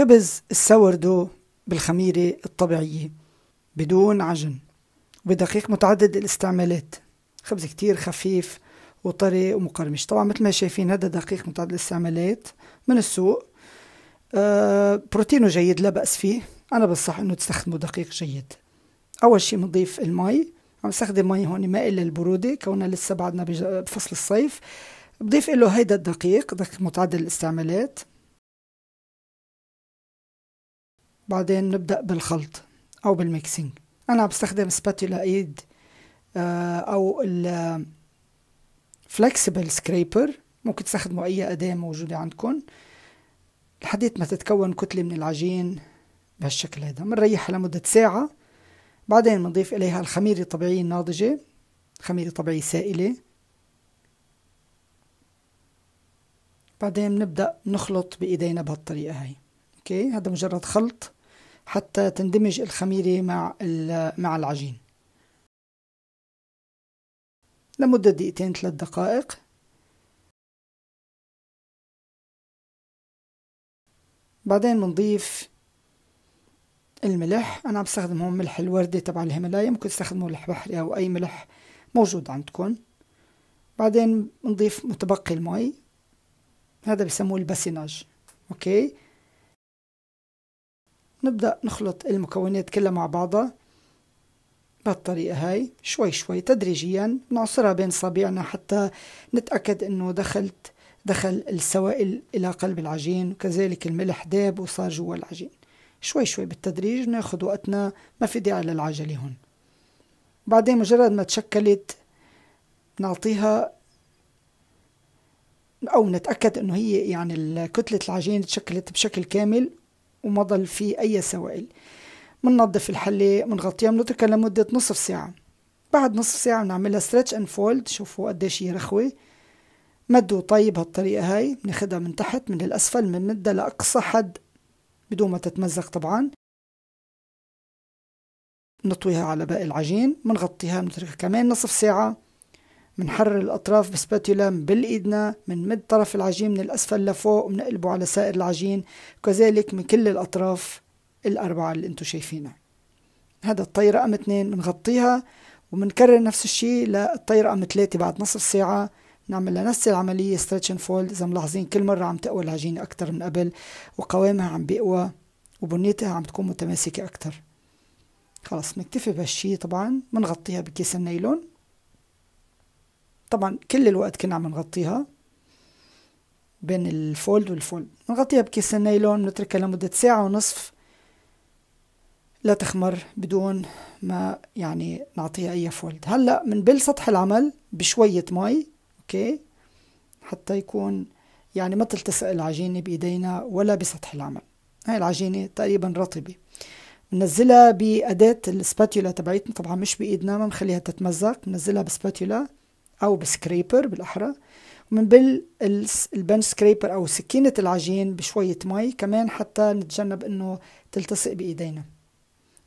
خبز السوردو بالخميرة الطبيعية بدون عجن بدقيق متعدد الاستعمالات خبز كتير خفيف وطري ومقرمش طبعا مثل ما شايفين هذا دقيق متعدد الاستعمالات من السوق آه بروتينه جيد لا بأس فيه أنا بنصح إنه تستخدموا دقيق جيد أول شيء بنضيف المي عم استخدم مي هون إلا للبرودة كونها لسه بعدنا بفصل الصيف بضيف له هيدا الدقيق دقيق متعدد الاستعمالات بعدين نبدأ بالخلط أو بالميكسينج أنا بستخدم سباتيولا إيد آه، أو الفلكسبل سكريبر ممكن تستخدموا أي أداة موجودة عندكم لحديت ما تتكون كتلة من العجين بهالشكل هيدا بنريحها لمدة ساعة بعدين بنضيف إليها الخميرة الطبيعية الناضجة خميرة طبيعية سائلة بعدين بنبدأ نخلط بإيدينا بهالطريقة هاي اوكي هذا مجرد خلط حتى تندمج الخميرة مع مع العجين لمدة دقيقتين ثلاث دقائق بعدين بنضيف الملح أنا عم بستخدم هون ملح الوردة تبع الهيمالايا ممكن تستخدموا ملح بحري أو أي ملح موجود عندكم بعدين بنضيف متبقي المي هذا بسموه البسناج أوكي نبدأ نخلط المكونات كلها مع بعضها بالطريقة هاي شوي شوي تدريجيا نعصرها بين صابعنا حتى نتأكد انه دخلت دخل السوائل إلى قلب العجين وكذلك الملح داب وصار جوا العجين شوي شوي بالتدريج ناخذ وقتنا ما في داعي للعجلة هون بعدين مجرد ما تشكلت نعطيها أو نتأكد أنه هي يعني كتلة العجين تشكلت بشكل كامل وما ضل فيه أي سوائل بننظف الحلة بنغطيها بنتركها لمدة نصف ساعة بعد نصف ساعة بنعملها ستريتش اند فولد شوفوا قديش هي رخوة مد وطيب هالطريقة هاي بناخدها من تحت من الأسفل بنمدها لأقصى حد بدون ما تتمزق طبعا نطويها على باقي العجين بنغطيها بنتركها كمان نصف ساعة بنحرر الأطراف بسباتولا بالإيدنا بنمد طرف العجين من الأسفل لفوق وبنقلبه على سائر العجين وكذلك من كل الأطراف الأربعة اللي انتم شايفينها هذا الطي رقم اثنين بنغطيها وبنكرر نفس الشيء للطي رقم ثلاثة بعد نصف ساعة نعمل لنفس العملية ستريتش اند فولد إذا ملاحظين كل مرة عم تقوى العجينة أكتر من قبل وقوامها عم بيقوى وبنيتها عم تكون متماسكة أكتر خلص بنكتفي بهالشي طبعا بنغطيها بكيس النايلون طبعا كل الوقت كنا عم نغطيها بين الفولد والفولد نغطيها بكيس النايلون نتركها لمدة ساعة ونصف لا تخمر بدون ما يعني نعطيها أي فولد هلأ بل سطح العمل بشوية مي أوكي حتى يكون يعني ما تلتصق العجينة بإيدينا ولا بسطح العمل هاي العجينة تقريبا رطبة بنزلها بأداة السباتيولا تبعيتنا طبعا مش بإيدنا ما بنخليها تتمزق بنزلها بسباتيولا أو بسكريبر بالأحرى بال البنش سكريبر أو سكينة العجين بشوية مي كمان حتى نتجنب إنه تلتصق بإيدينا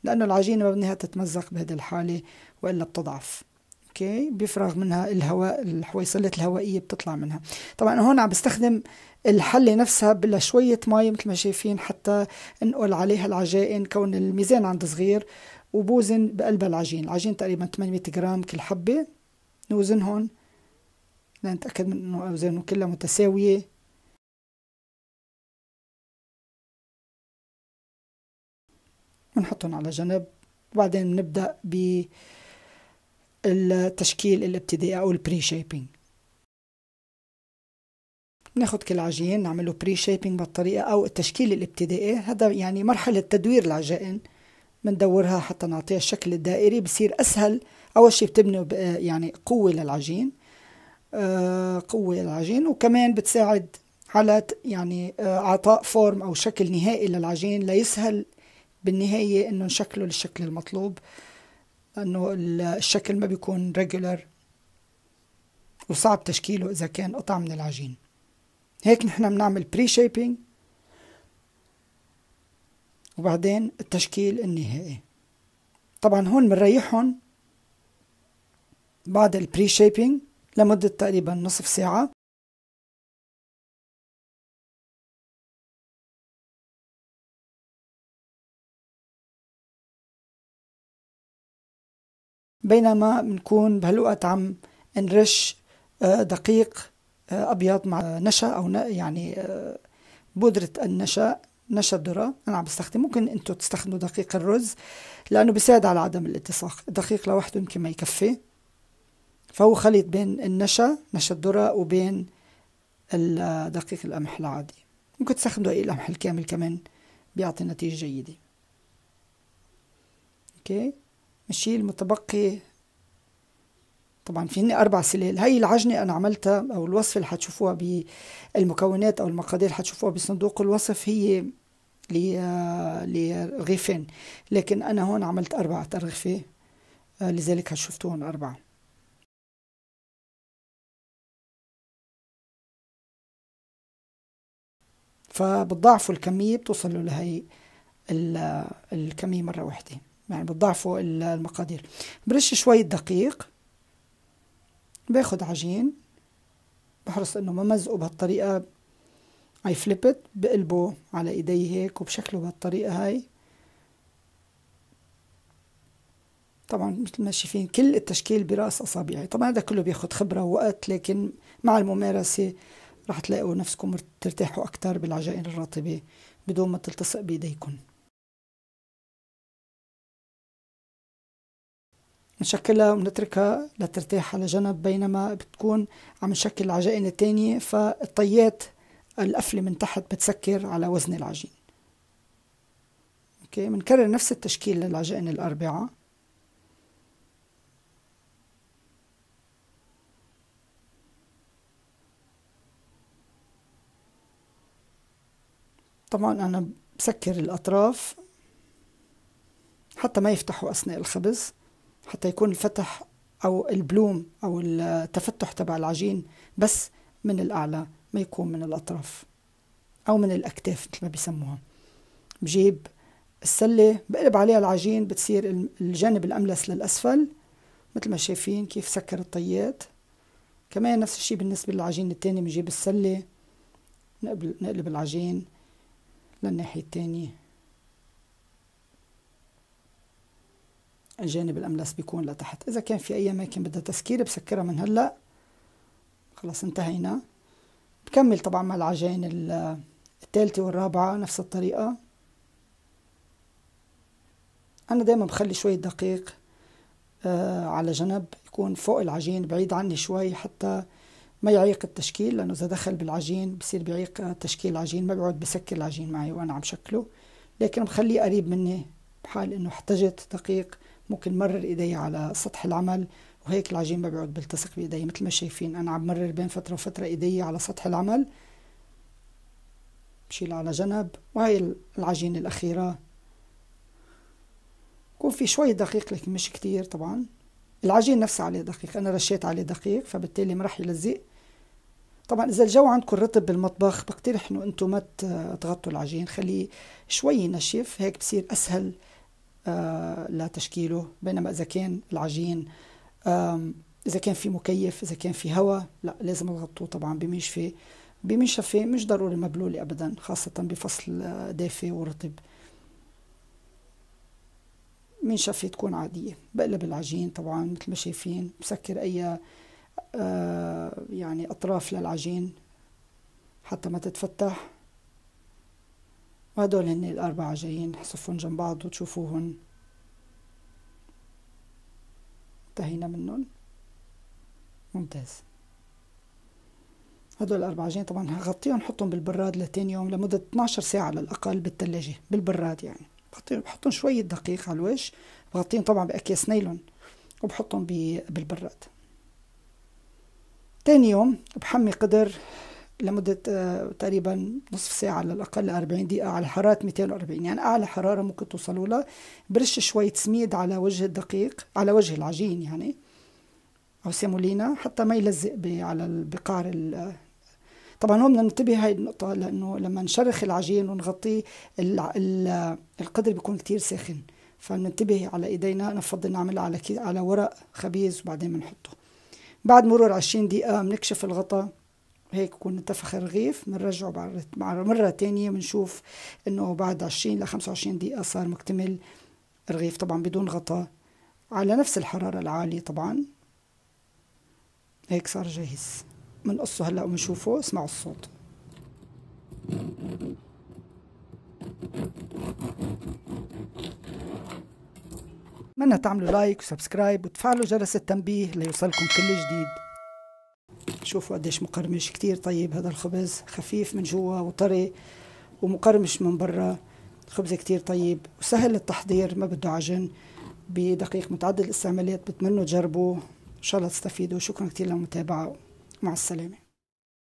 لأنه العجينة ما بدها تتمزق بهذه الحالة وإلا بتضعف اوكي بيفرغ منها الهواء الحويصلات الهوائية بتطلع منها طبعا هون عم بستخدم الحلة نفسها بلا شوية مي مثل ما شايفين حتى انقل عليها العجائن كون الميزان عندي صغير وبوزن بقلبها العجين العجين تقريبا 800 جرام كل حبة نوزنهم لنتأكد من أنه أوزانه كلها متساوية ونحطهم على جنب وبعدين نبدأ بالتشكيل الابتدائي أو البري شيبينج ناخد كل عجين نعمله بري شيبينج بالطريقة أو التشكيل الابتدائي هذا يعني مرحلة تدوير العجائن بندورها حتى نعطيها الشكل الدائري بصير أسهل اول شيء بتبني يعني قوه للعجين آه، قوه للعجين وكمان بتساعد على يعني آه، اعطاء فورم او شكل نهائي للعجين ليسهل بالنهايه انه نشكله للشكل المطلوب لانه الشكل ما بيكون ريجولر وصعب تشكيله اذا كان قطع من العجين هيك نحن بنعمل بري شيبينج وبعدين التشكيل النهائي طبعا هون بنريحهم بعد البري شيبينج لمدة تقريبا نصف ساعة بينما بنكون بهالوقت عم نرش آه، دقيق آه، ابيض مع نشا او يعني آه، بودره النشا نشا الذره انا عم بستخدم ممكن انتم تستخدموا دقيق الرز لانه بيساعد على عدم الاتساق الدقيق لوحده يمكن ما يكفي فهو خليط بين النشا نشا الذرة وبين دقيق القمح العادي ممكن تستخدم دقيق القمح الكامل كمان بيعطي نتيجة جيدة اوكي الشيء المتبقي طبعا في هن اربع سلال هاي العجنه انا عملتها او الوصفه اللي حتشوفوها بالمكونات او المقادير اللي حتشوفوها بصندوق الوصف هي لرغيفين لكن انا هون عملت اربعة ارغفه آه، لذلك هتشوفتوهم اربعه فبتضاعفوا الكمية بتوصلوا لهي الكمية مرة واحدة يعني بتضاعفوا المقادير برش شوية دقيق باخد عجين بحرص انه ما مزقه بهالطريقة اي فليبت بقلبه على ايدي هيك وبشكله بهالطريقة هاي طبعا مثل ما شايفين كل التشكيل براس اصابعي طبعا هذا كله بياخد خبرة ووقت لكن مع الممارسة رح تلاقوا نفسكم ترتاحوا أكتر بالعجائن الرطبة بدون ما تلتصق بإيديكم نشكلها ونتركها لترتاح على جنب بينما بتكون عم نشكل العجائن الثانية فالطيات القفلة من تحت بتسكر على وزن العجين اوكي بنكرر نفس التشكيل للعجائن الأربعة طبعا أنا بسكر الأطراف حتى ما يفتحوا أثناء الخبز حتى يكون الفتح أو البلوم أو التفتح تبع العجين بس من الأعلى ما يكون من الأطراف أو من الأكتاف مثل ما بيسموها بجيب السلة بقلب عليها العجين بتصير الجانب الأملس للأسفل مثل ما شايفين كيف سكر الطيات كمان نفس الشي بالنسبة للعجين التاني بنجيب السلة نقلب العجين للناحية التانية الجانب الأملس بيكون لتحت إذا كان في أي أماكن بدها تسكير بسكرها من هلأ خلاص انتهينا بكمل طبعا مع العجين الثالثة والرابعة نفس الطريقة أنا دايما بخلي شوية دقيق آه، على جنب يكون فوق العجين بعيد عني شوي حتى ما يعيق التشكيل لانه اذا دخل بالعجين بصير بيعيق تشكيل العجين ما بيقعد بسكر العجين معي وانا عم شكله لكن بخليه قريب مني بحال انه احتجت دقيق ممكن مرر ايدي على سطح العمل وهيك العجين ما بيقعد بيلتصق بايدي مثل ما شايفين انا عم مرر بين فتره وفتره ايدي على سطح العمل بشيل على جنب وهي العجينه الاخيره بكون في شوي دقيق لكن مش كتير طبعا العجين نفسه عليه دقيق انا رشيت عليه دقيق فبالتالي ما راح يلزق طبعا اذا الجو عندكم رطب بالمطبخ بقترح انه انتم ما تغطوا العجين خليه شوي نشف هيك بصير اسهل آه، لتشكيله بينما اذا كان العجين اذا كان في مكيف اذا كان في هواء لا لازم تغطوه طبعا بمنشفه بمنشفه مش ضروري مبلوله ابدا خاصه بفصل دافي ورطب منشفه تكون عاديه بقلب العجين طبعا مثل ما شايفين بسكر اي آه، يعني أطراف للعجين حتى ما تتفتح وهدول هن الأربع جايين حصفهم جنب بعض وتشوفوهن انتهينا منهم ممتاز هدول الأربع جايين طبعا هغطيهم حطهم بالبراد لتاني يوم لمدة 12 ساعة على الأقل بالثلاجة بالبراد يعني بحطهم شوية دقيق على الوجه بغطيهم طبعا بأكياس نايلون وبحطهم بالبراد تاني يوم بحمي قدر لمدة آه، تقريبا نصف ساعة على الأقل 40 دقيقة على حرارة 240 يعني أعلى حرارة ممكن توصلوا لها برش شوية سميد على وجه الدقيق على وجه العجين يعني أو سيمولينا حتى ما يلزق على البقار طبعا هون بدنا ننتبه هاي النقطة لأنه لما نشرخ العجين ونغطيه القدر بيكون كتير ساخن فننتبه على إيدينا أنا بفضل نعملها على على ورق خبيز وبعدين بنحطه بعد مرور 20 دقيقة بنكشف الغطاء هيك يكون انتفخ الرغيف بنرجعه مرة تانية بنشوف انه بعد 20 ل 25 دقيقة صار مكتمل الرغيف طبعا بدون غطاء على نفس الحرارة العالية طبعا هيك صار جاهز بنقصه هلا وبنشوفه اسمعوا الصوت Thank you. منا تعملوا لايك وسبسكرايب وتفعلوا جرس التنبيه ليوصلكم كل جديد شوفوا قديش مقرمش كتير طيب هذا الخبز خفيف من جوا وطري ومقرمش من برا خبز كتير طيب وسهل التحضير ما بده عجن بدقيق متعدد الاستعمالات بتمنوا تجربوه ان شاء الله تستفيدوا شكرا كتير للمتابعه مع السلامه